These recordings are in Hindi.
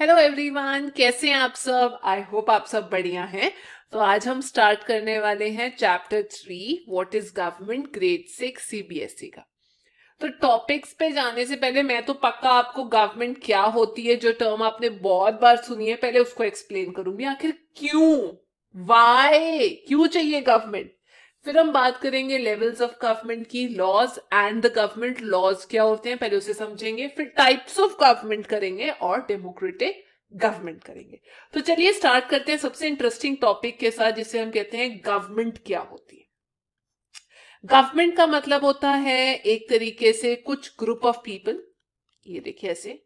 हेलो एवरीवन कैसे हैं आप सब आई होप आप सब बढ़िया हैं तो आज हम स्टार्ट करने वाले हैं chapter three what is government grade six CBSE का तो टॉपिक्स पे जाने से पहले मैं तो पक्का आपको गवर्नमेंट क्या होती है जो टर्म आपने बहुत बार सुनी है पहले उसको एक्सप्लेन करूंगी आखिर क्यों वाई क्यों चाहिए गवर्नमेंट फिर हम बात करेंगे लेवल्स ऑफ गवर्नमेंट की laws and the government laws क्या होते हैं पहले उसे समझेंगे फिर टाइप्स ऑफ गवर्नमेंट करेंगे और डेमोक्रेटिक गवर्नमेंट करेंगे तो चलिए स्टार्ट करते हैं सबसे इंटरेस्टिंग टॉपिक के साथ जिसे हम कहते हैं गवर्नमेंट क्या होती है गवर्नमेंट का मतलब होता है एक तरीके से कुछ ग्रुप ऑफ पीपल ये देखिए ऐसे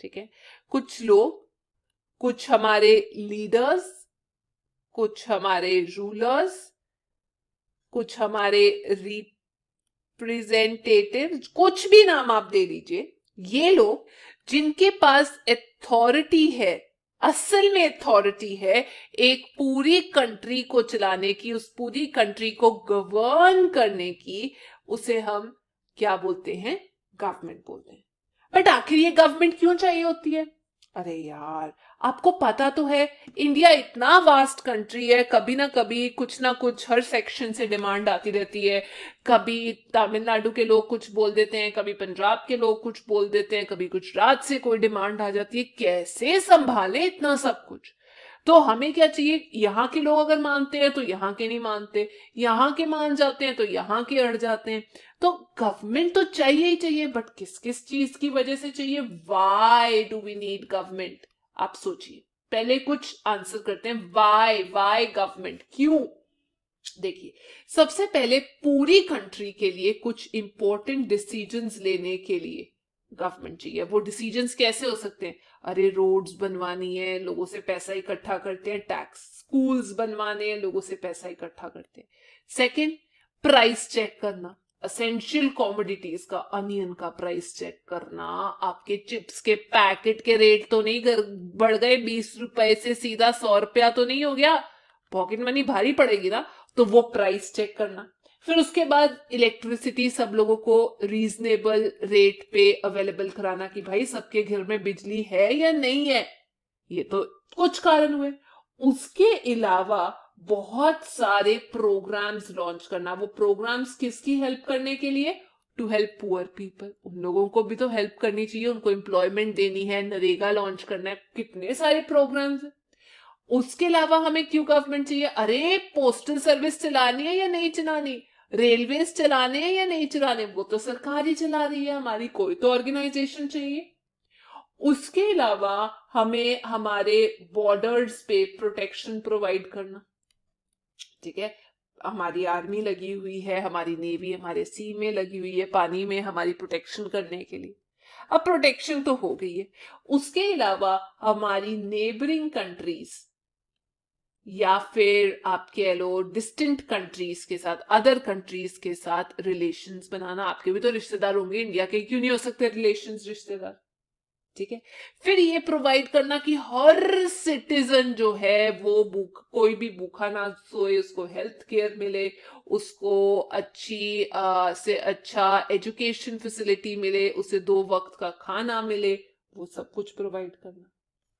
ठीक है कुछ लोग कुछ हमारे लीडर्स कुछ हमारे रूलर्स कुछ हमारे रिप्रेजेंटेटिव कुछ भी नाम आप दे दीजिए ये लोग जिनके पास अथॉरिटी है असल में अथॉरिटी है एक पूरी कंट्री को चलाने की उस पूरी कंट्री को गवर्न करने की उसे हम क्या बोलते हैं गवर्नमेंट बोलते हैं बट आखिर ये गवर्नमेंट क्यों चाहिए होती है अरे यार आपको पता तो है इंडिया इतना वास्ट कंट्री है कभी ना कभी कुछ ना कुछ हर सेक्शन से डिमांड आती रहती है कभी तमिलनाडु के लोग कुछ बोल देते हैं कभी पंजाब के लोग कुछ बोल देते हैं कभी गुजरात से कोई डिमांड आ जाती है कैसे संभाले इतना सब कुछ तो हमें क्या चाहिए यहाँ के लोग अगर मानते हैं तो यहाँ के नहीं मानते यहाँ के मान जाते हैं तो यहाँ के अड़ जाते हैं तो गवर्नमेंट तो चाहिए ही चाहिए बट किस किस चीज की वजह से चाहिए why do we need government आप सोचिए पहले कुछ आंसर करते हैं वाई वाई गवर्नमेंट क्यों देखिए सबसे पहले पूरी कंट्री के लिए कुछ इंपॉर्टेंट डिसीजंस लेने के लिए गवर्नमेंट चाहिए वो डिसीजन कैसे हो सकते हैं अरे रोड्स बनवानी है लोगों से पैसा इकट्ठा करते हैं टैक्स स्कूल्स बनवाने हैं लोगों से पैसा इकट्ठा करते हैं सेकेंड प्राइस चेक करना असेंशियल कॉमोडिटीज का अनियन का प्राइस चेक करना आपके चिप्स के पैकेट के रेट तो नहीं बढ़ गए बीस रुपए से सीधा सौ रुपया तो नहीं हो गया पॉकेट मनी भारी पड़ेगी ना तो वो प्राइस चेक करना फिर उसके बाद इलेक्ट्रिसिटी सब लोगों को रीजनेबल रेट पे अवेलेबल कराना कि भाई सबके घर में बिजली है या नहीं है ये तो कुछ कारण हुए उसके अलावा बहुत सारे प्रोग्राम्स लॉन्च करना वो प्रोग्राम्स किसकी हेल्प करने के लिए टू हेल्प पुअर पीपल उन लोगों को भी तो हेल्प करनी चाहिए उनको एम्प्लॉयमेंट देनी है नरेगा लॉन्च करना है कितने सारे प्रोग्राम्स है उसके अलावा हमें क्यों गवर्नमेंट चाहिए अरे पोस्टल सर्विस चलानी है या नहीं चलानी रेलवे चलाने हैं या नहीं चलाने वो तो सरकार ही चला रही है हमारी कोई तो ऑर्गेनाइजेशन चाहिए उसके अलावा हमें हमारे बॉर्डर्स पे प्रोटेक्शन प्रोवाइड करना ठीक है हमारी आर्मी लगी हुई है हमारी नेवी हमारे सी में लगी हुई है पानी में हमारी प्रोटेक्शन करने के लिए अब प्रोटेक्शन तो हो गई है उसके अलावा हमारी नेबरिंग कंट्रीज या फिर आप कह लो डिस्टेंट कंट्रीज के साथ अदर कंट्रीज के साथ रिलेशन बनाना आपके भी तो रिश्तेदार होंगे इंडिया के क्यों नहीं हो सकते रिलेशन रिश्तेदार ठीक है फिर ये प्रोवाइड करना कि हर सिटीजन जो है वो भूख कोई भी भूखा ना सोए उसको हेल्थ केयर मिले उसको अच्छी आ, से अच्छा एजुकेशन फैसिलिटी मिले उसे दो वक्त का खाना मिले वो सब कुछ प्रोवाइड करना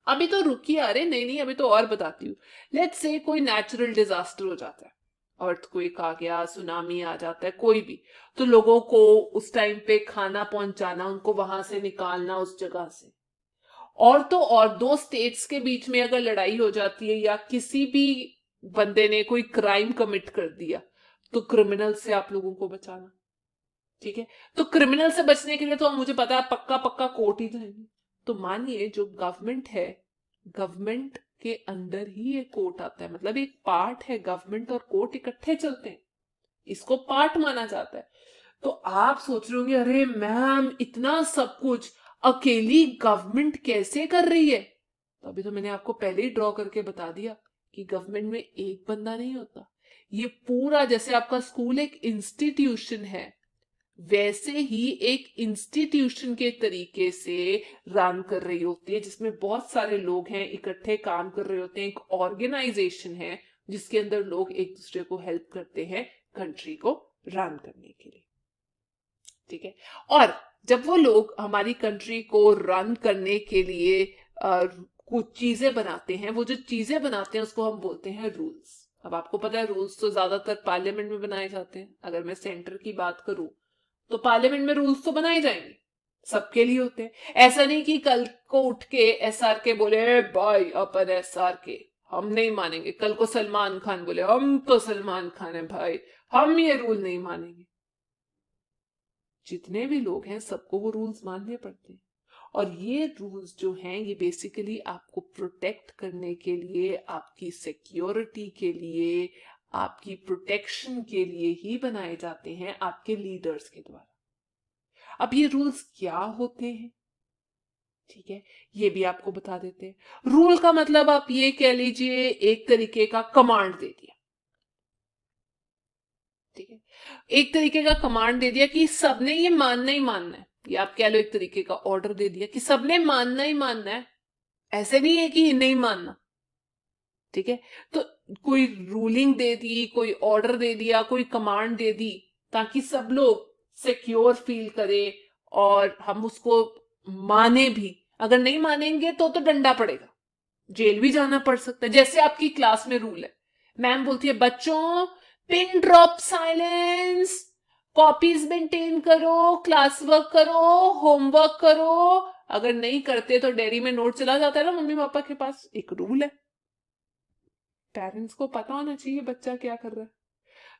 अभी तो रुकी अरे नहीं नहीं अभी तो और बताती हूँ लेट से कोई नेचुरल डिजास्टर हो जाता है अर्थक्वेक आ गया सुनामी आ जाता है कोई भी तो लोगों को उस टाइम पे खाना पहुंचाना उनको वहां से निकालना उस जगह से और तो और दो स्टेट्स के बीच में अगर लड़ाई हो जाती है या किसी भी बंदे ने कोई क्राइम कमिट कर दिया तो क्रिमिनल से आप लोगों को बचाना ठीक है तो क्रिमिनल से बचने के लिए तो मुझे पता है पक्का पक्का कोर्ट ही जाएंगे तो मानिए जो गवर्नमेंट है गवर्नमेंट के अंदर ही ये कोर्ट आता है मतलब एक पार्ट है गवर्नमेंट और कोर्ट इकट्ठे चलते हैं इसको पार्ट माना जाता है तो आप सोच रहे होंगे अरे मैम इतना सब कुछ अकेली गवर्नमेंट कैसे कर रही है तो अभी तो मैंने आपको पहले ही ड्रॉ करके बता दिया कि गवर्नमेंट में एक बंदा नहीं होता ये पूरा जैसे आपका स्कूल एक इंस्टीट्यूशन है वैसे ही एक इंस्टीट्यूशन के तरीके से रन कर रही होती है जिसमें बहुत सारे लोग हैं इकट्ठे काम कर रहे होते हैं एक ऑर्गेनाइजेशन है जिसके अंदर लोग एक दूसरे को हेल्प करते हैं कंट्री को रन करने के लिए ठीक है और जब वो लोग हमारी कंट्री को रन करने के लिए कुछ चीजें बनाते हैं वो जो चीजें बनाते हैं उसको हम बोलते हैं रूल्स अब आपको पता है रूल्स तो ज्यादातर पार्लियामेंट में बनाए जाते हैं अगर मैं सेंटर की बात करूं तो पार्लियामेंट में रूल्स तो बनाए जाएंगे सबके लिए होते हैं ऐसा नहीं कि कल को उठ के एस आर के बोले भाई अपन एस आर के हम नहीं मानेंगे कल को सलमान खान बोले हम तो सलमान खान है भाई हम ये रूल नहीं मानेंगे जितने भी लोग हैं सबको वो रूल्स मानने पड़ते हैं और ये रूल्स जो हैं ये बेसिकली आपको प्रोटेक्ट करने के लिए आपकी सिक्योरिटी के लिए आपकी प्रोटेक्शन के लिए ही बनाए जाते हैं आपके लीडर्स के द्वारा अब ये रूल्स क्या होते हैं ठीक है ये भी आपको बता देते हैं रूल का मतलब आप ये कह लीजिए एक तरीके का कमांड दे दिया ठीक है एक तरीके का कमांड दे दिया कि सबने ये मानना ही मानना है ये आप कह लो एक तरीके का ऑर्डर दे दिया कि सबने मानना ही मानना है ऐसे नहीं है कि नहीं मानना ठीक है तो कोई रूलिंग दे दी कोई ऑर्डर दे दिया कोई कमांड दे दी ताकि सब लोग सिक्योर फील करें और हम उसको माने भी अगर नहीं मानेंगे तो तो डंडा पड़ेगा जेल भी जाना पड़ सकता है जैसे आपकी क्लास में रूल है मैम बोलती है बच्चों pin drop silence copies maintain करो क्लास वर्क करो होमवर्क करो अगर नहीं करते तो डेयरी में नोट चला जाता है ना मम्मी पापा के पास एक रूल है पेरेंट्स को पता होना चाहिए बच्चा क्या कर रहा है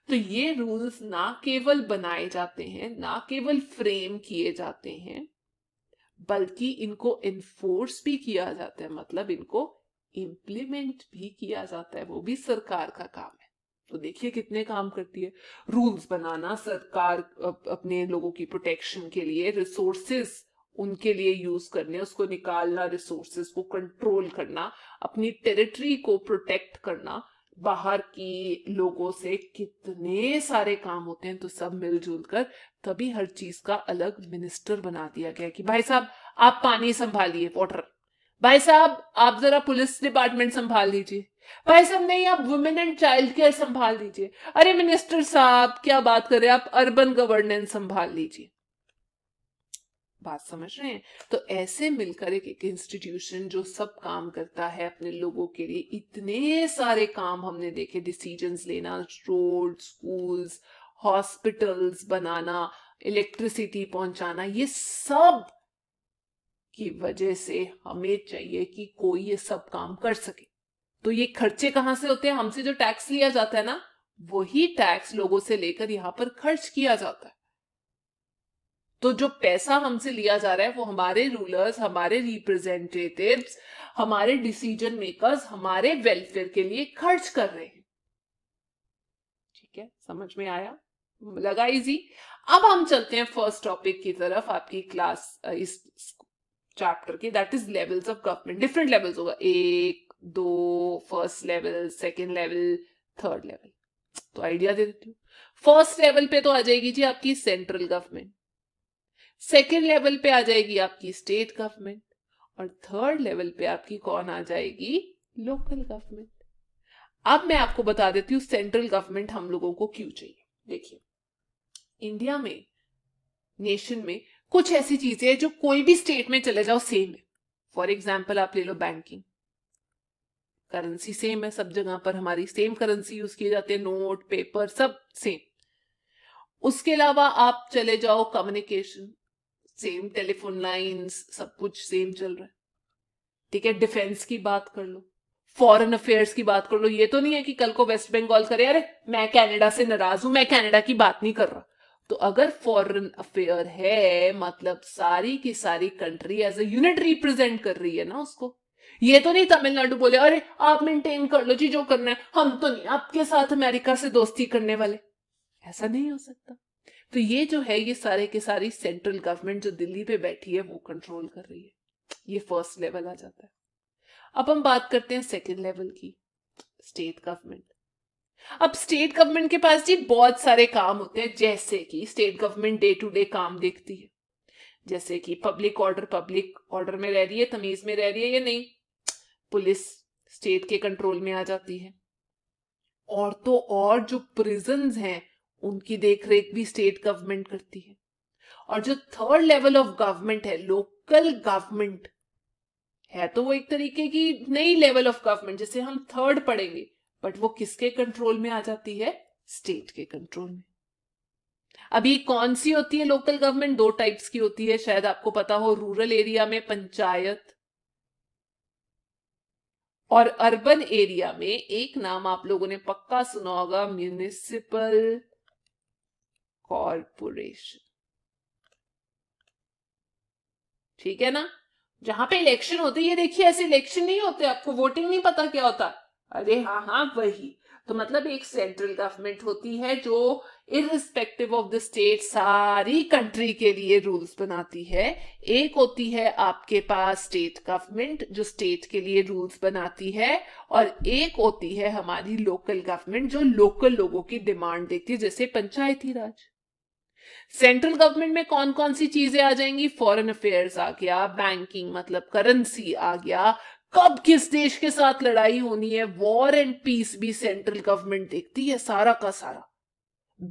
तो ये रूल्स ना केवल बनाए जाते हैं ना केवल फ्रेम किए जाते हैं बल्कि इनको इन्फोर्स भी किया जाता है मतलब इनको इम्प्लीमेंट भी किया जाता है वो भी सरकार का काम है तो देखिए कितने काम करती है रूल्स बनाना सरकार अपने लोगों की प्रोटेक्शन के लिए रिसोर्सेस उनके लिए यूज करने उसको निकालना रिसोर्सेज को कंट्रोल करना अपनी टेरिटरी को प्रोटेक्ट करना बाहर की लोगों से कितने सारे काम होते हैं तो सब मिलजुल कर तभी हर चीज का अलग मिनिस्टर बना दिया गया कि भाई साहब आप पानी संभालिए वॉटर भाई साहब आप जरा पुलिस डिपार्टमेंट संभाल लीजिए भाई साहब नहीं आप वुमेन एंड चाइल्ड केयर संभाल लीजिए अरे मिनिस्टर साहब क्या बात करें आप अर्बन गवर्नेंस संभाल लीजिए बात समझ रहे हैं तो ऐसे मिलकर एक एक इंस्टीट्यूशन जो सब काम करता है अपने लोगों के लिए इतने सारे काम हमने देखे डिसीजन लेना रोड स्कूल्स हॉस्पिटल्स बनाना इलेक्ट्रिसिटी पहुंचाना ये सब की वजह से हमें चाहिए कि कोई ये सब काम कर सके तो ये खर्चे कहाँ से होते हैं हमसे जो टैक्स लिया जाता है ना वही टैक्स लोगों से लेकर यहाँ पर खर्च किया जाता है तो जो पैसा हमसे लिया जा रहा है वो हमारे रूलर्स हमारे रिप्रेजेंटेटिव्स हमारे डिसीजन मेकर्स हमारे वेलफेयर के लिए खर्च कर रहे हैं ठीक है समझ में आया लगा इजी अब हम चलते हैं फर्स्ट टॉपिक की तरफ आपकी क्लास इस चैप्टर के that is levels of government different levels होगा एक दो first level second level third level तो आइडिया दे देती हूँ फर्स्ट लेवल पे तो आ जाएगी जी आपकी सेंट्रल गवर्नमेंट सेकेंड लेवल पे आ जाएगी आपकी स्टेट गवर्नमेंट और थर्ड लेवल पे आपकी कौन आ जाएगी लोकल गवर्नमेंट अब मैं आपको बता देती हूँ सेंट्रल गवर्नमेंट हम लोगों को क्यों चाहिए देखिए इंडिया में नेशन में कुछ ऐसी चीजें हैं जो कोई भी स्टेट में चले जाओ सेम है फॉर एग्जाम्पल आप ले लो बैंकिंग करेंसी सेम है सब जगह पर हमारी सेम करेंसी यूज किए जाते हैं नोट पेपर सब सेम उसके अलावा आप चले जाओ कम्युनिकेशन सेम टेलीफोन लाइंस सब कुछ सेम चल रहा है ठीक है डिफेंस की बात कर लो फॉरेन अफेयर्स की बात कर लो ये तो नहीं है कि कल को वेस्ट बंगाल करे अरे मैं कनाडा से नाराज हूं मैं कनाडा की बात नहीं कर रहा तो अगर फॉरेन अफेयर है मतलब सारी की सारी country as a unit represent कर रही है ना उसको ये तो नहीं तमिलनाडु बोले अरे आप मेंटेन कर लो जी जो करना है हम तो नहीं आपके साथ अमेरिका से दोस्ती करने वाले ऐसा नहीं हो सकता तो ये जो है ये सारे के सारी सेंट्रल गवर्नमेंट जो दिल्ली पे बैठी है वो कंट्रोल कर रही है ये फर्स्ट लेवल आ जाता है अब हम बात करते हैं सेकेंड लेवल की स्टेट गवर्नमेंट अब स्टेट गवर्नमेंट के पास जी बहुत सारे काम होते हैं जैसे कि state government day to day काम देखती है जैसे कि पब्लिक ऑर्डर पब्लिक ऑर्डर में रह रही है तमीज में रह रही है या नहीं पुलिस स्टेट के कंट्रोल में आ जाती है और तो और जो प्रिजन हैं उनकी देखरेख भी स्टेट गवर्नमेंट करती है और जो थर्ड लेवल ऑफ गवर्नमेंट है लोकल गवर्नमेंट है तो वो एक तरीके की नई लेवल ऑफ गवर्नमेंट जैसे हम थर्ड पढ़ेंगे बट वो किसके कंट्रोल में आ जाती है स्टेट के कंट्रोल में अभी कौन सी होती है लोकल गवर्नमेंट दो टाइप्स की होती है शायद आपको पता हो रूरल एरिया में पंचायत और अर्बन एरिया में एक नाम आप लोगों ने पक्का सुना होगा म्यूनिसिपल कॉरपोरेशन ठीक है ना जहां पे इलेक्शन होते ये देखिए ऐसे इलेक्शन नहीं होते आपको वोटिंग नहीं पता क्या होता अरे हाँ हाँ, हाँ वही तो मतलब एक सेंट्रल गवर्नमेंट होती है जो इरिस्पेक्टिव ऑफ द स्टेट सारी कंट्री के लिए रूल्स बनाती है एक होती है आपके पास स्टेट गवर्नमेंट जो स्टेट के लिए रूल्स बनाती है और एक होती है हमारी लोकल गवर्नमेंट जो लोकल लोगों की डिमांड देती है जैसे पंचायती राज सेंट्रल गवर्नमेंट में कौन कौन सी चीजें आ जाएंगी फॉरेन अफेयर्स आ गया बैंकिंग मतलब करेंसी आ गया कब किस देश के साथ लड़ाई होनी है वॉर एंड पीस भी सेंट्रल गवर्नमेंट देखती है सारा का सारा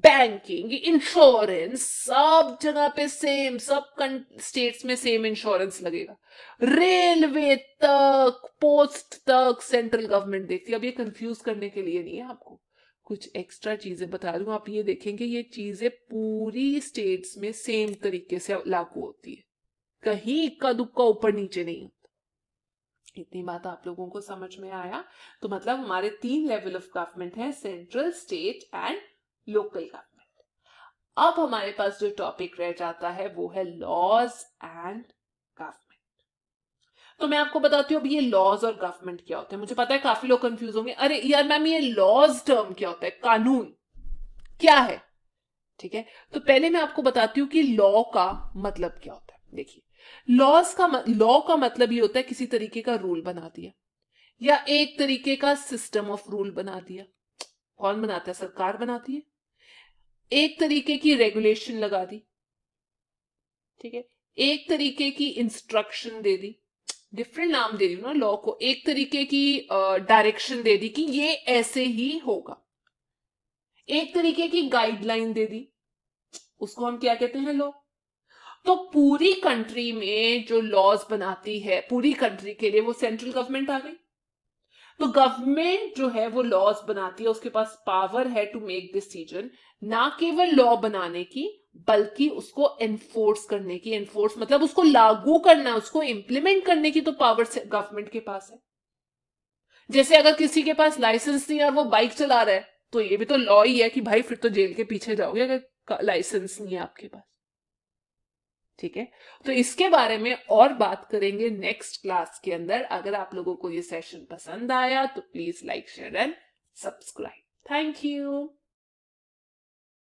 बैंकिंग इंश्योरेंस सब जगह पे सेम सब स्टेट्स में सेम इंश्योरेंस लगेगा रेलवे तक पोस्ट तक सेंट्रल गवर्नमेंट देखती है अब ये कंफ्यूज करने के लिए नहीं है आपको कुछ एक्स्ट्रा चीजें बता दूं आप ये देखेंगे ये चीजें पूरी स्टेट्स में सेम तरीके से लागू होती है कहीं इक्का दुक्का ऊपर नीचे नहीं होता इतनी बात आप लोगों को समझ में आया तो मतलब हमारे तीन लेवल ऑफ गवर्नमेंट है central state and local government अब हमारे पास जो टॉपिक रह जाता है वो है लॉज एंड गवर्नमेंट तो मैं आपको बताती हूँ अभी ये लॉज और गवर्नमेंट क्या होते हैं मुझे पता है काफी लोग कंफ्यूज होंगे अरे यार मैम ये लॉज टर्म क्या होता है कानून क्या है ठीक है तो पहले मैं आपको बताती हूँ कि लॉ का मतलब क्या होता है देखिए लॉज का लॉ का मतलब ये होता है किसी तरीके का रूल बना दिया या एक तरीके का सिस्टम ऑफ रूल बना दिया कौन बनाता है सरकार बनाती है एक तरीके की रेगुलेशन लगा दी ठीक है एक तरीके की इंस्ट्रक्शन दे दी डिफरेंट नाम दे दी ना लॉ को एक तरीके की डायरेक्शन uh, दे दी कि ये ऐसे ही होगा एक तरीके की गाइडलाइन दे दी उसको हम क्या कहते हैं लॉ तो पूरी कंट्री में जो लॉज बनाती है पूरी कंट्री के लिए वो सेंट्रल गवर्नमेंट आ गई तो गवर्नमेंट जो है वो लॉज बनाती है उसके पास पावर है टू मेक डिसीजन ना केवल लॉ बनाने की बल्कि उसको एनफोर्स करने की एनफोर्स मतलब उसको लागू करना उसको इंप्लीमेंट करने की तो पावर गवर्नमेंट के पास है जैसे अगर किसी के पास लाइसेंस नहीं है और वो बाइक चला रहा है तो ये भी तो लॉ ही है कि भाई फिर तो जेल के पीछे जाओगे अगर लाइसेंस नहीं है आपके पास ठीक है तो इसके बारे में और बात करेंगे नेक्स्ट क्लास के अंदर अगर आप लोगों को ये सेशन पसंद आया तो please like share and subscribe thank you